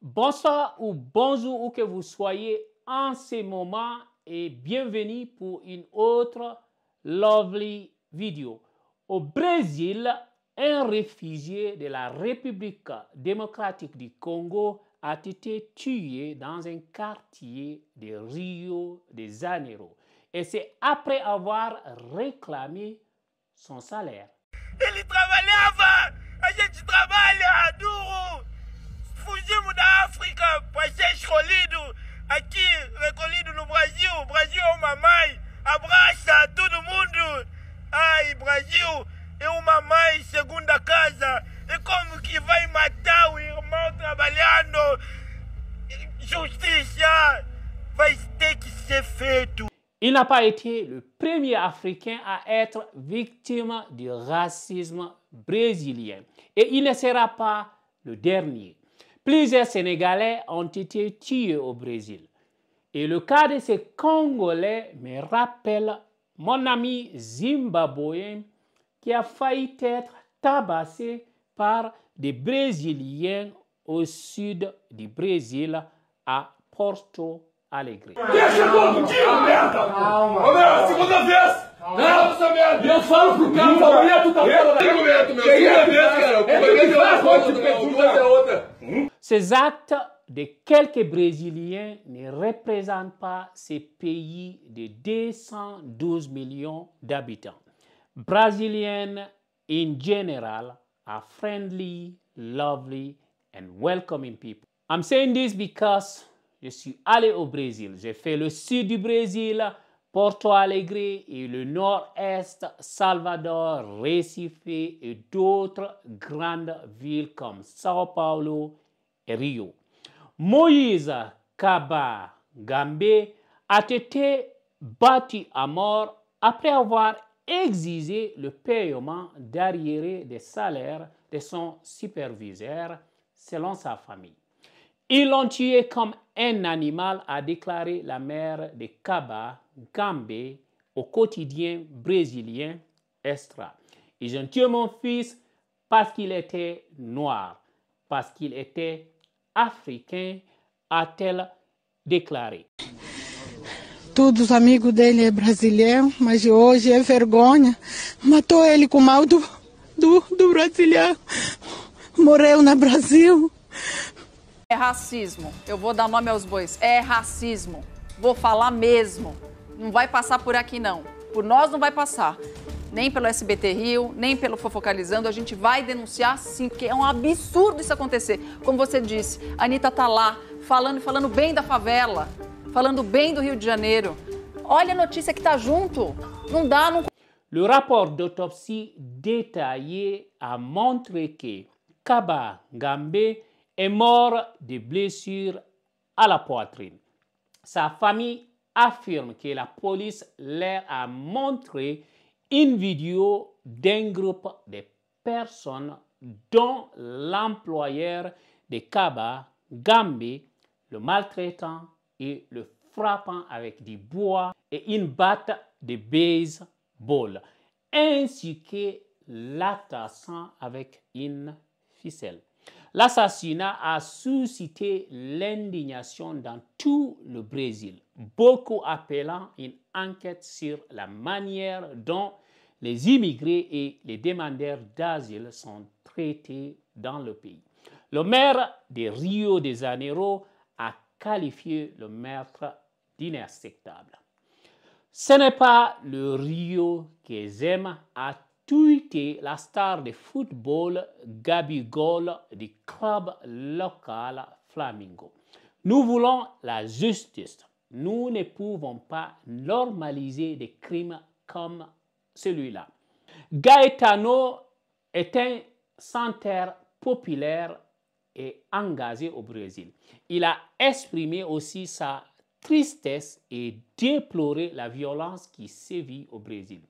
Bonsoir ou bonjour où que vous soyez en ce moment et bienvenue pour une autre lovely vidéo. Au Brésil, un réfugié de la République démocratique du Congo a été tué dans un quartier de Rio de Janeiro. Et c'est après avoir réclamé son salaire. Il travaillait avant, il à timu da África, vocês escolhido aqui, recolhido no Brasil. Brasil é uma mãe, abraça todo mundo. Ai, Brasil é e uma mãe segunda casa. E como que vai matar o irmão trabalhando? Justiça vai ter que ser feito. Il n'a pas été le premier Africain à être victime du racisme brésilien et il ne sera pas le dernier. Plusieurs Sénégalais ont été tués au Brésil. Et le cas de ces Congolais me rappelle mon ami zimbabwéen qui a failli être tabassé par des Brésiliens au sud du Brésil à Porto Alegre. Ces actes de quelques Brésiliens ne représentent pas ces pays de 212 millions d'habitants. Brazilians in general are friendly, lovely and welcoming people. I'm saying this because je suis allé au Brésil. J'ai fait le sud du Brésil, Porto Alegre et le nord-est, Salvador, Recife et d'autres grandes villes comme Sao Paulo Rio. Moïse Kaba Gambe a été battu à mort après avoir exigé le paiement d'arriérés des salaires de son superviseur selon sa famille. Ils l'ont tué comme un animal, a déclaré la mère de Kaba Gambe au quotidien brésilien Extra. Ils ont tué mon fils parce qu'il était noir, parce qu'il était africain, a-t-elle déclaré. Todos amigos dele é brasileiro, mas hoje é vergonha. Matou ele com o mal do, do, do brasileiro. Morreu no Brasil. É racismo. Eu vou dar nome aos bois. É racismo. Vou falar mesmo. Não vai passar por aqui, não. Por nós não vai passar nem pelo SBT Rio, nem pelo Fofocalizando. A gente vai denunciar sim, porque é um absurdo isso acontecer. Como você disse, a Anitta tá lá falando falando bem da favela, falando bem do Rio de Janeiro. Olha a notícia que tá junto. Não dá, não. Le rapport d'autopsie détaillé a montré que Kaba Gambé est mort de blessures à la poitrine. Sa famille affirme que la police leur a montré une vidéo d'un groupe de personnes dont l'employeur de Kaba, Gambi, le maltraitant et le frappant avec du bois et une batte de baseball, ainsi que l'attachant avec une ficelle. L'assassinat a suscité l'indignation dans tout le Brésil, beaucoup appelant une enquête sur la manière dont les immigrés et les demandeurs d'asile sont traités dans le pays. Le maire de Rio de Janeiro a qualifié le maître d'inacceptable. Ce n'est pas le Rio que j'aime à tweeté la star de football Gol du club local Flamingo. Nous voulons la justice. Nous ne pouvons pas normaliser des crimes comme celui-là. Gaetano est un centre populaire et engagé au Brésil. Il a exprimé aussi sa tristesse et déploré la violence qui sévit au Brésil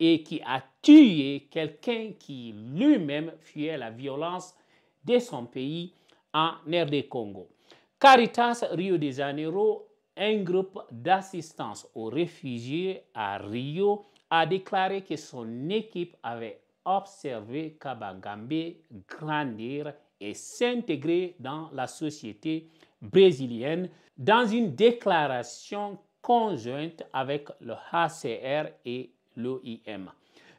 et qui a tué quelqu'un qui lui-même fuyait la violence de son pays en RD Congo. Caritas Rio de Janeiro, un groupe d'assistance aux réfugiés à Rio, a déclaré que son équipe avait observé Kabangambe grandir et s'intégrer dans la société brésilienne dans une déclaration conjointe avec le HCR et l'OIM.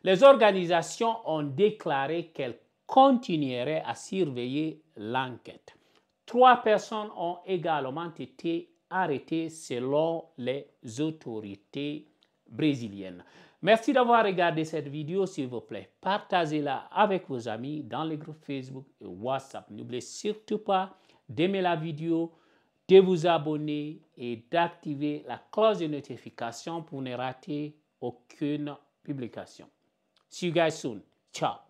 Les organisations ont déclaré qu'elles continueraient à surveiller l'enquête. Trois personnes ont également été arrêtées selon les autorités brésiliennes. Merci d'avoir regardé cette vidéo. S'il vous plaît, partagez-la avec vos amis dans les groupes Facebook et WhatsApp. N'oubliez surtout pas d'aimer la vidéo, de vous abonner et d'activer la cloche de notification pour ne rater aucune publication. See you guys soon. Ciao.